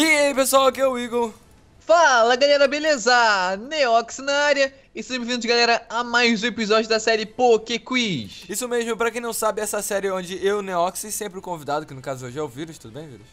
E aí pessoal, aqui é o Igor. Fala galera, beleza? Neox na área e sejam bem-vindos galera a mais um episódio da série Poké Quiz. Isso mesmo, pra quem não sabe, essa série é onde eu, Neox e sempre o convidado, que no caso hoje é o Vírus, tudo bem Vírus?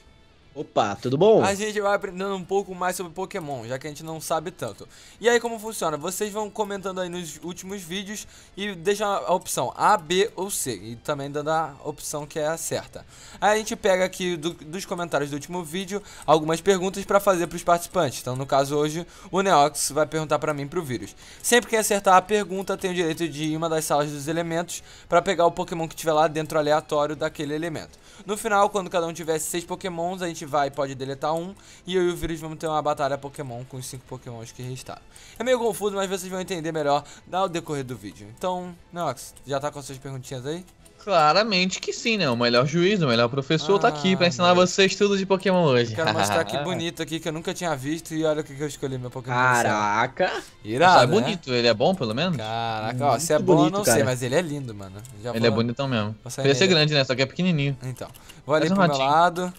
Opa, tudo bom? A gente vai aprendendo um pouco mais sobre Pokémon, já que a gente não sabe tanto. E aí como funciona? Vocês vão comentando aí nos últimos vídeos e deixam a opção A, B ou C. E também dando a opção que é a certa. Aí a gente pega aqui do, dos comentários do último vídeo algumas perguntas para fazer para os participantes. Então no caso hoje, o Neox vai perguntar para mim pro vírus. Sempre que acertar a pergunta, tem o direito de ir em uma das salas dos elementos para pegar o Pokémon que tiver lá dentro aleatório daquele elemento. No final, quando cada um tiver seis Pokémons, a gente ativar e pode deletar um. E eu e o vírus vamos ter uma batalha Pokémon com os 5 Pokémons que restaram. É meio confuso, mas vocês vão entender melhor no decorrer do vídeo. Então, Nox, já tá com as suas perguntinhas aí? Claramente que sim, né? O melhor juiz, o melhor professor ah, tá aqui pra ah, ensinar meu. vocês tudo de Pokémon hoje. Quero mostrar que bonito aqui que eu nunca tinha visto e olha o que eu escolhi meu Pokémon. Caraca! Irado, é né? bonito, ele é bom pelo menos? Caraca, Muito ó, se é bonito, bom eu não cara. sei, mas ele é lindo, mano. Já ele é vou... é bonitão mesmo. Podia ser grande, né? Só que é pequenininho. Então, vou ali Faz um pro ratinho. meu lado.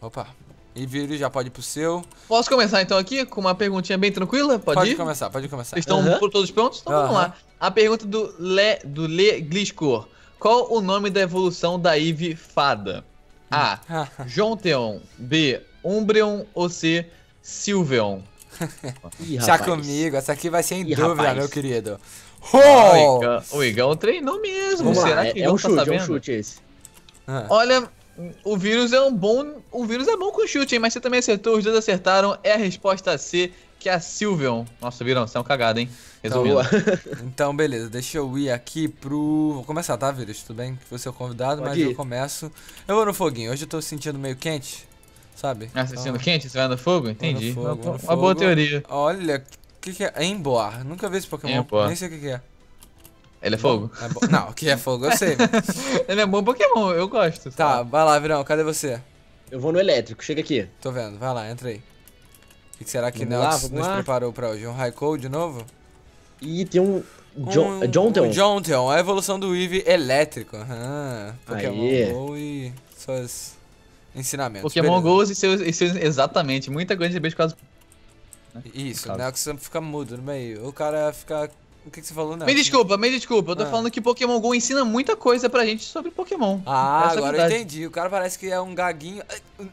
Opa, e vírus já pode ir pro seu. Posso começar então aqui com uma perguntinha bem tranquila? Pode, pode ir? começar, pode começar. estão uhum. todos prontos? Então uhum. vamos lá. A pergunta do Le, do Le Gliscor. Qual o nome da evolução da Ive Fada? A. Hum. Jonteon. B. Umbreon ou C. Silveon? Já comigo, essa aqui vai ser em Ih, dúvida, rapaz. meu querido. Oh! o, Igão, o Igão treinou mesmo. Será que é, o é um tá chute, sabendo? É um chute esse. Ah. Olha, o vírus é um bom. O vírus é bom com chute, hein? Mas você também acertou, os dois acertaram. É a resposta C, que é a Sylveon. Nossa, viram, você é um cagado, hein? Resumindo. Então, então, beleza, deixa eu ir aqui pro. Vou começar, tá, vírus? Tudo bem que você é o convidado, Pode mas ir. eu começo. Eu vou no foguinho. Hoje eu tô sentindo meio quente, sabe? Ah, você então... quente? Você vai no fogo? Entendi. No fogo, no fogo. Uma boa teoria. Olha, o que, que é? Emboar. Nunca vi esse Pokémon. Nem sei o que, que é. Ele é fogo. É Não, que é fogo eu sei. Ele é bom Pokémon, eu gosto. Tá, sabe? vai lá, Virão, cadê você? Eu vou no elétrico, chega aqui. Tô vendo, vai lá, entra aí. O que será que vamos nos lá. preparou pra hoje? Um Raikou de novo? Ih, tem um. John, um, é Jonteon. Um Jonteon, a evolução do Eevee elétrico. Aham. Pokémon Aê. Go e suas ensinamentos. Pokémon Go e seus, e seus. Exatamente, muita coisa de beijo quase. Né? Isso, o Nelson fica mudo no meio. O cara fica o que, que você falou, não? Me desculpa, me desculpa. Eu tô ah. falando que Pokémon GO ensina muita coisa pra gente sobre Pokémon. Ah, Essa é agora verdade. eu entendi. O cara parece que é um gaguinho.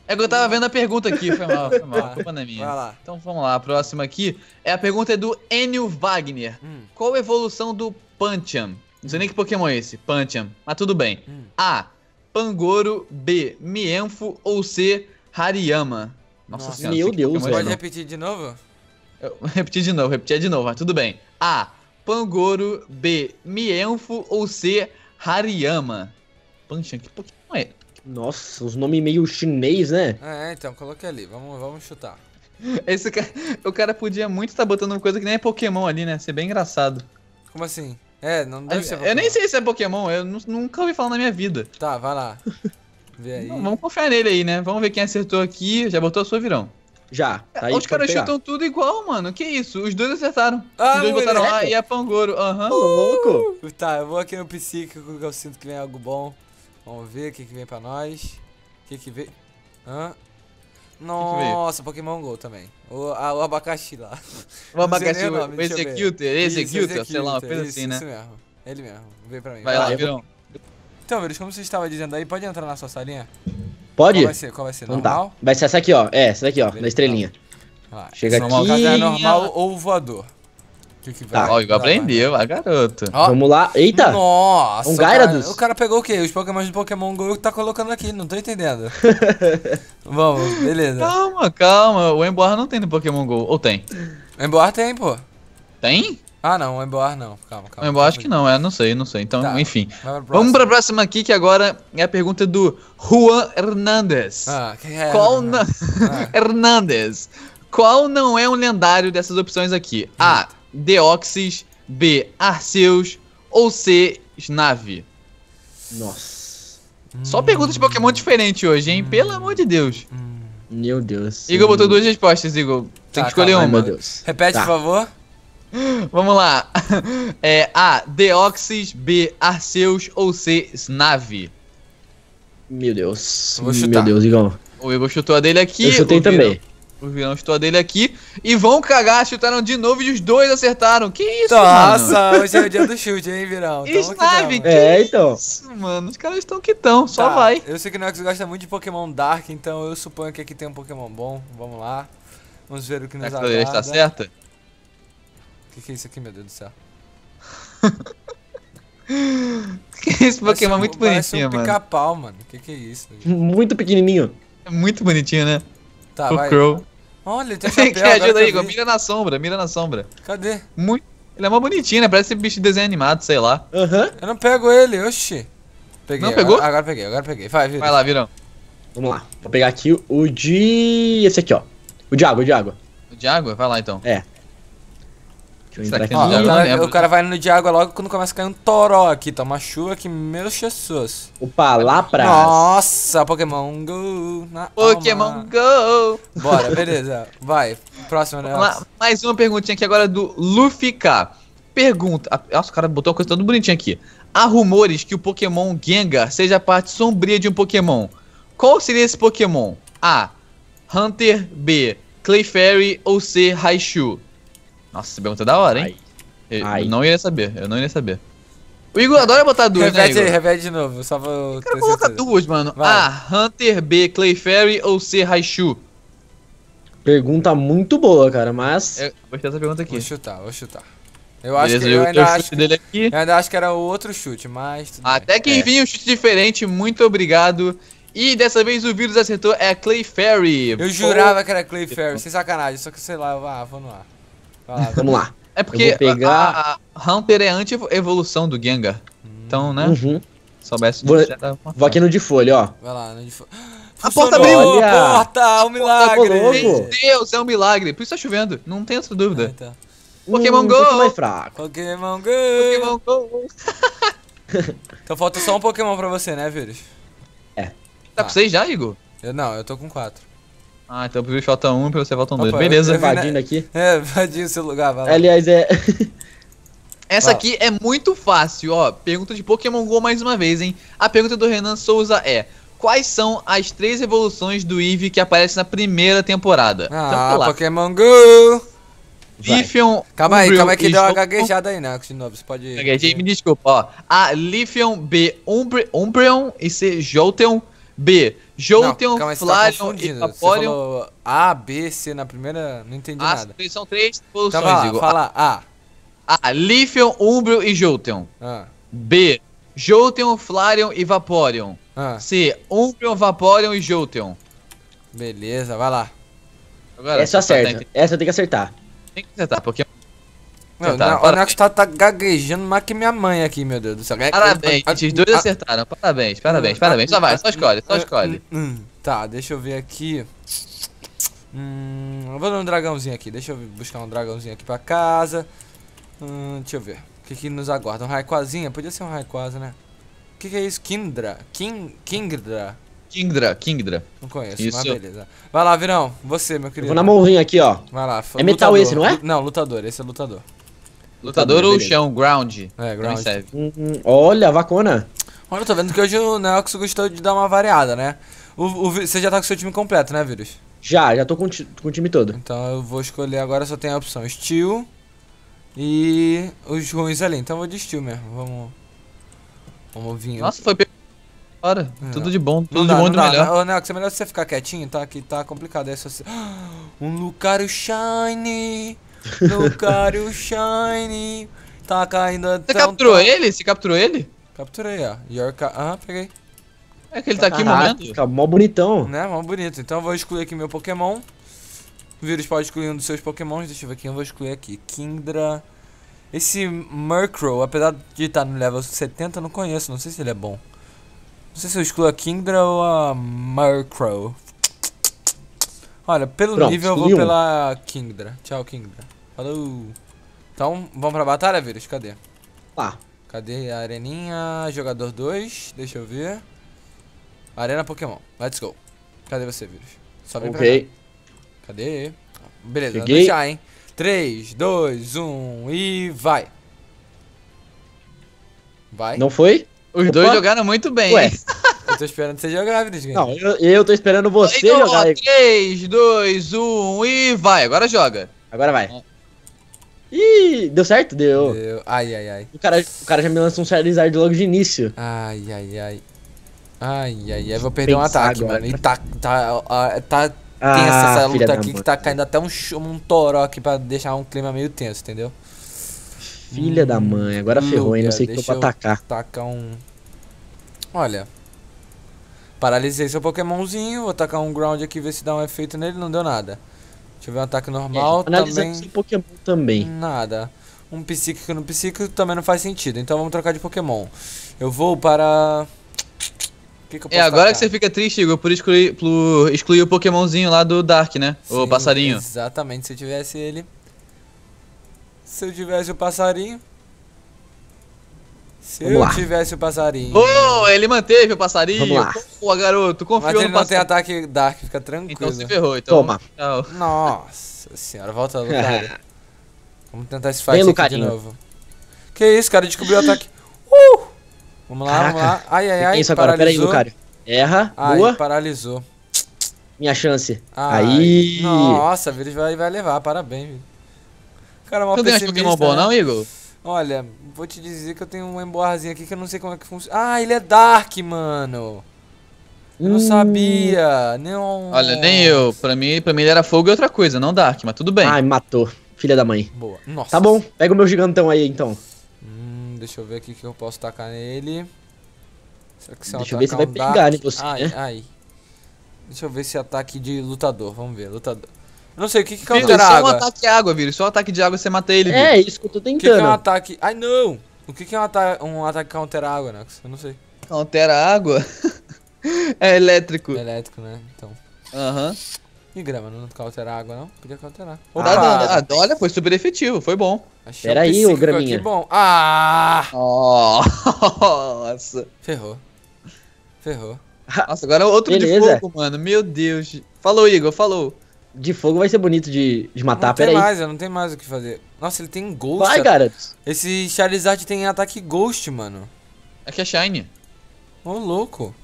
É que eu tava vendo a pergunta aqui, foi mal, foi mal. A culpa não é minha. Vai lá. Então vamos lá, a próxima aqui. É a pergunta do Enio Wagner. Hum. Qual a evolução do Pantian Não sei nem que Pokémon é esse, Pantian Mas tudo bem. Hum. A. Pangoro. B. Mienfo. Ou C. Hariyama. Nossa, Nossa senhora. Meu é Deus, Pode repetir de novo? Eu, repetir de novo, repetir de novo, mas tudo bem. A. Pangoro, B. Mienfo ou C. Hariyama? Panchan, que Pokémon é? Nossa, os nomes meio chinês, né? É, então, coloquei ali. Vamos, vamos chutar. Esse cara, o cara podia muito estar tá botando coisa que nem é Pokémon ali, né? Ser bem engraçado. Como assim? É, não deve ser Pokémon. Eu nem sei se é Pokémon, eu nunca ouvi falar na minha vida. Tá, vai lá. Vê aí. Não, vamos confiar nele aí, né? Vamos ver quem acertou aqui. Já botou a sua virão. Já. Tá aí, os caras chutam tudo igual, mano. Que isso? Os dois acertaram. Ah, os dois botaram lá e é Pangoro. Aham. Uhum. Uh, louco. Tá, eu vou aqui no psíquico que eu sinto que vem algo bom. Vamos ver o que, que vem pra nós. O que, que vem. Hã? Nossa, Pokémon GO também. O, a, o abacaxi lá. O abacaxi, o, nome, o executor, executor, sei lá, uma coisa assim, né? Isso mesmo. Ele mesmo. Vem pra mim. Vai, Vai lá, Virão. Então, Virus, como você estava dizendo aí, pode entrar na sua salinha? Pode? Qual vai ser? Qual vai ser? Normal? Então tá. Vai ser essa aqui, ó. É, essa daqui, ó. Beleza. Da estrelinha. Ah, Chega aqui. Normal, caso é normal ou voador. Que que vai? Tá. Ó, aprendeu, a garota. Ó. Vamos lá. Eita! Nossa! Um Gyarados. Cara, o cara pegou o quê? Os pokémons do Pokémon GO que tá colocando aqui, não tô entendendo. Vamos, beleza. Calma, calma. O Emboar não tem no Pokémon GO. Ou tem? Emboar tem, pô. Tem? Ah, não, o Emboar não. Calma, calma. O Emboar acho que não, é, não sei, não sei. Então, tá, enfim. Pra Vamos pra próxima aqui, que agora é a pergunta do Juan Hernandes. Ah, quem é? Qual né? não... ah. Hernandes. Qual não é um lendário dessas opções aqui? A. Hum. Deoxys. B. Arceus. Ou C. Snave. Nossa. Só perguntas de Pokémon hum. diferente hoje, hein? Pelo amor de Deus. Hum. Meu Deus. Igor botou duas respostas, Igor. Tem tá, que escolher calma, tá, uma. Meu Deus. Repete, tá. por favor. Vamos lá. É, A. Deoxys. B. Arceus. Ou C. Snave. Meu Deus. Vou chutar. Meu Deus, Igão. O Igor chutou a dele aqui. Eu chutei o também. o vilão chutou a dele aqui. E vão cagar, chutaram de novo e os dois acertaram. Que isso, Nossa, mano? Nossa, hoje é o dia do chute, hein, Virão? E Snave, que é, então. isso, mano? Os caras estão quitão, tá. só vai. Eu sei que o Nox gosta muito de Pokémon Dark, então eu suponho que aqui tem um Pokémon bom. Vamos lá. Vamos ver o que nos aguarda. A está certa? que, é isso aqui, meu Deus do céu? que é esse Pokémon muito bonitinho, um mano. Parece um pica-pau, mano. Que que é isso? Gente? Né? Muito pequenininho. É muito bonitinho, né? Tá, o vai. Crow. Olha, tem chapéu. que ajuda aí, Mira na sombra, mira na sombra. Cadê? Muito. Ele é mó bonitinho, né? Parece bicho de desenho animado, sei lá. Aham. Uhum. Eu não pego ele, oxi. Peguei. Não pegou? Agora, agora peguei, agora peguei. Vai, Vai lá, Virão. Vamos lá. Vou pegar aqui o de... Esse aqui, ó. O de água, o de água. O de água? Vai lá, então. É. Será que Ó, o, cara, o cara vai no de água logo quando começa a cair um toró aqui, tá? Uma chuva que, meu Jesus. Opa, lá pra. Nossa, Pokémon Go. Pokémon Go. Bora, beleza. Vai, próximo, negócio. Mais uma perguntinha aqui agora do Luffy K. Pergunta. Nossa, o cara botou uma coisa tão bonitinha aqui. Há rumores que o Pokémon Gengar seja a parte sombria de um Pokémon. Qual seria esse Pokémon? A. Hunter. B. Clayfairy ou C. Raichu? Nossa, essa pergunta é da hora, hein? Ai. Eu não ia saber, eu não ia saber. O Igor adora botar duas, revete, né, Igor? de novo, só vou... Eu quero colocar duas, mano. Vai. A, Hunter, B, Clayfairy ou C, Raichu? Pergunta muito boa, cara, mas... Eu gostei dessa pergunta aqui. Vou chutar, vou chutar. Eu acho Beleza, que eu, eu ainda acho que, eu ainda acho que era outro chute, mas Até bem. que enfim, é. um chute diferente. Muito obrigado. E dessa vez o vírus acertou é a Clay Ferry. Eu Pô. jurava que era Clay Ferry, sem sacanagem, só que sei lá, ah, vou no ar. Ah, Vamos né? lá. É porque pegar... a, a Hunter é anti-evolução do Gengar. Então, né? Uhum. Soubesse Vou, vou aqui no de folha, ó. Vai lá, no de folha. A porta abriu! Olha. Porta, é um milagre! Meu Deus, é um milagre. Por isso tá chovendo, não tem essa dúvida. Ah, então. Pokémon hum, Go! Tá mais fraco. Pokémon Go! Pokémon Go! então falta só um Pokémon pra você, né, Vírus? É. Tá, tá com seis já, Igor? Eu, não, eu tô com quatro. Ah, então pro Bicho falta um pra você faltam dois. Beleza. Invadindo aqui. É, invadindo seu lugar, vai lá. Aliás, é... Essa aqui é muito fácil, ó. Pergunta de Pokémon GO mais uma vez, hein? A pergunta do Renan Souza é... Quais são as três evoluções do Eve que aparecem na primeira temporada? Ah, então, Pokémon GO! Lithium... Calma aí, calma aí que deu uma gaguejada aí, né? De novo, você pode... Gaguejei, me desculpa, ó. A Lithium, B, Umbreon e C, Jolteon. B, Joe tem um tá Flareon e Vaporeon. Falou A, B, C na primeira, não entendi ah, nada. São três evoluções, então digo. Fala A. A, Lifion, Umbreon e Jolteon. Ah. B, Jolteon, Flareon e Vaporeon. Ah. C, Umbreon, Vaporeon e Jolteon. Beleza, vai lá. Agora, Essa acerta. Essa tem que acertar. Tem que acertar, porque não, tá, o Neco tá, tá, gaguejando mais que minha mãe aqui, meu Deus do céu. É parabéns, a, esses dois acertaram. Parabéns, parabéns, hum, parabéns. Só vai, só escolhe, só escolhe. Hum, hum, tá, deixa eu ver aqui. Hum, eu vou dar um dragãozinho aqui. Deixa eu buscar um dragãozinho aqui pra casa. Hum, deixa eu ver. O que, que nos aguarda? Um Raikwazinha? Podia ser um Raikwaza, né? O que, que é isso? Kindra? King, Kingdra? Kingdra, Kingdra. Não conheço, Isso. mas beleza. Vai lá, Virão. Você, meu querido. Eu vou na mãozinha aqui, ó. Vai lá. É lutador. metal esse, não é? Não, lutador. Esse é lutador. Lutador, Lutador ou chão, ground. É, ground. Serve. Hum, hum. Olha, vacona. Olha, eu tô vendo que hoje o Neox gostou de dar uma variada, né? O, o, você já tá com seu time completo, né, Vírus? Já, já tô com, com o time todo. Então eu vou escolher agora, só tem a opção Steel e os ruins ali. Então eu vou de Steel mesmo, vamos... Vamos vir... Nossa, foi Cara, é. tudo de bom, tudo dá, de bom e do melhor. Né? Ô, Neox, é melhor você ficar quietinho, tá? Que tá complicado. É só você... Um Lucario Shiny... No Cario Shine tá caindo Você capturou tão... ele? Você capturou ele? Capturei, ó. Yorka. Ah, peguei. É que ele tá aqui ah, morrendo. Tá mó bonitão. Né, mó bonito. Então eu vou excluir aqui meu Pokémon. O vírus pode excluir um dos seus Pokémons. Deixa eu ver quem eu vou excluir aqui. Kindra... Esse Murkrow, apesar de estar tá no level 70, eu não conheço. Não sei se ele é bom. Não sei se eu excluo a Kindra ou a Murkrow. Olha, pelo Pronto, nível eu vou pela Kingdra. Tchau, Kingdra. Falou. Então, vamos pra batalha, Vírus? Cadê? Lá. Tá. Cadê a areninha? Jogador 2, deixa eu ver. Arena Pokémon, let's go. Cadê você, Vírus? Só vem okay. pra cá. Cadê? Beleza, Cheguei. deixar, hein? 3, 2, 1 e vai. Vai. Não foi? Os Opa. dois jogaram muito bem. Ué tô esperando você jogar grávida, Não, eu, eu tô esperando você então, jogar. 3, 2, 1 e vai. Agora joga. Agora vai. Ih, deu certo? Deu. deu. Ai, ai, ai. O cara, o cara já me lança um Charizard logo de início. Ai, ai, ai. Ai, ai, ai. Vou perder Pensar um ataque, agora. mano. E tá, tá, tá, tá ah, tensa essa luta aqui que tá caindo até um, um toró aqui pra deixar um clima meio tenso, entendeu? Filha hum, da mãe, agora ferrou, hein? Não sei o que eu vou atacar. Tacar um. Olha, Paralisei seu Pokémonzinho, vou atacar um ground aqui, ver se dá um efeito nele, não deu nada. Deixa eu ver um ataque normal é, também. seu Pokémon também. Nada. Um psíquico no psíquico também não faz sentido, então vamos trocar de Pokémon. Eu vou para... Que que é, agora que você fica triste, Igor, por excluir, por excluir o Pokémonzinho lá do Dark, né? Sim, o passarinho. Exatamente, se eu tivesse ele... Se eu tivesse o passarinho... Se Vamos eu lá. tivesse o passarinho. Oh, ele manteve o passarinho. Vamos lá. Pô, garoto, confiou Mas ele no não tem ataque Dark, fica tranquilo. Então se ferrou, então. Toma. Tchau. Nossa senhora, volta, Lucario. Vamos tentar esse fight aqui de novo. Que isso, cara, descobriu o ataque. Uh! Vamos lá, Caraca. vamos lá. Ai, ai, ai, isso agora. Pera aí, Lucario. Erra, ai, boa. paralisou. Minha chance. Ai. Aí. Nossa, o vai, vai levar, parabéns. Cara, mal é pessimista. Tu ganhou Pokémon bom, não, né? Igor? Olha, vou te dizer que eu tenho uma emborrazinha aqui que eu não sei como é que funciona. Ah, ele é Dark, mano. Eu não hum. sabia. Não. Olha, nem eu. Pra mim, pra mim ele era fogo e outra coisa, não Dark, mas tudo bem. Ai, matou. Filha da mãe. Boa. Nossa. Tá bom, pega o meu gigantão aí então. Hum, deixa eu ver aqui que eu posso tacar nele. Será que se eu deixa eu ver se um vai dark... pegar né, em você. Ai, né? ai. Deixa eu ver se ataque de lutador. Vamos ver, lutador. Não sei, o que que Vira, countera só água? um ataque de água, Vira. Só é um ataque de água você mata ele, Vira. É, isso que eu tô tentando. O que, que é um ataque... Ai, não! O que que é um, ata... um ataque counter água, Nox? Eu não sei. Counter água? é elétrico. É elétrico, né? Então... Aham. E grama, não counter água, não? Podia counterar. Ah, Opa. Ah, não, olha, foi super efetivo, foi bom. Achei Pera um aí, ô graminha. Que bom. Ah! Oh, nossa. Ferrou. Ferrou. Nossa, agora é outro Beleza. de fogo, mano. Meu Deus. Falou, Igor, falou de fogo vai ser bonito de, de matar, peraí. Não tem mais, não tem mais o que fazer. Nossa, ele tem Ghost. Vai, garatus Esse Charizard tem ataque Ghost, mano. Aqui é, é Shine. Ô, oh, louco.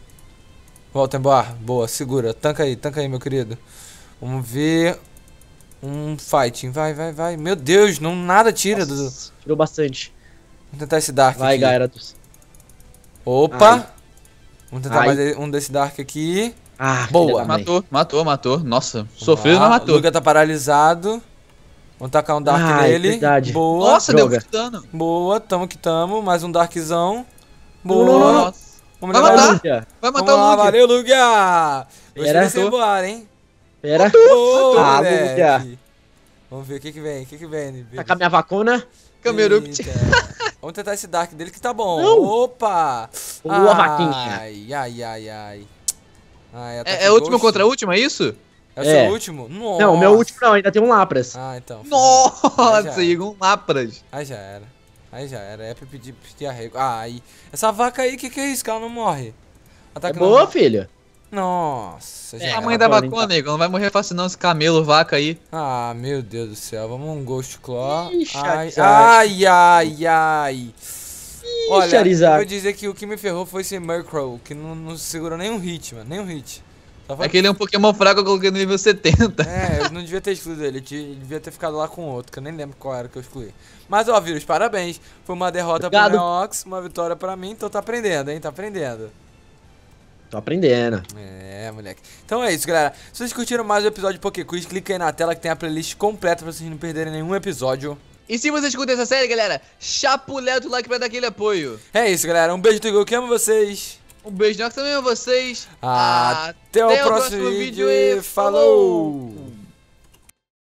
Volta, Boar. Boa, segura. Tanca aí, tanca aí, meu querido. Vamos ver... Um fighting. Vai, vai, vai. Meu Deus, não nada tira. Nossa, do... Tirou bastante. Vamos tentar esse Dark Vai, aqui. Opa. Ai. Vamos tentar Ai. mais um desse Dark aqui. Ah, boa. Matou, matou, matou. Nossa, sofreu, mas matou. O Luga tá paralisado. Vamos tacar um Dark ah, é nele. É verdade. Boa. Nossa, Droga. deu dano. Boa, tamo que tamo. Mais um Darkzão. Boa. Nossa. Vamos Vai matar. Lugia. Vai matar Vamos o Luga. valeu, Luga. Espera Gostei desse bar, hein. Pera. Boa, ah, Luga. Vamos ver o que que vem, o que que vem. Beleza. Tá tacar minha vacuna. Camerupt. Vamos tentar esse Dark dele que tá bom. Não. Opa. Boa, ai, vaquinha. Ai, ai, ai, ai. Ah, é, é, é última contra a última, é isso? É o seu é. último? Nossa. Não, o meu último não, ainda tem um Lapras. Ah, então. Nossa, Igor, um Lapras. Aí já era. Aí já era. É pra pedir, pedir arrego. Ah, aí. Essa vaca aí, que que é isso? Que ela não morre. Ataque é não boa, morre. filha. Nossa, já é, era. a mãe da vacuna, Igor. Não vai morrer fácil não, esse camelo, vaca aí. Ah, meu Deus do céu. Vamos um Ghost Claw. Ixi, ai, ai, ai, ai. Olha, Charizard. eu vou dizer que o que me ferrou foi esse Murkrow, que não, não segurou nenhum hit, mano. Nenhum hit. Foi... É que ele é um Pokémon fraco, eu coloquei no nível 70. É, eu não devia ter excluído ele, eu devia ter ficado lá com outro, que eu nem lembro qual era que eu excluí. Mas ó, Vírus, parabéns. Foi uma derrota Obrigado. pro Neox, uma vitória pra mim, então tá aprendendo, hein? Tá aprendendo. Tô aprendendo. É, moleque. Então é isso, galera. Se vocês curtiram mais o episódio de Quiz, clica aí na tela que tem a playlist completa pra vocês não perderem nenhum episódio. E se você escuta essa série, galera, chapuleta o like pra dar aquele apoio. É isso, galera. Um beijo do Igor, que amo vocês. Um beijo, nós também a vocês. Até, Até o, próximo, próximo vídeo e falou. falou.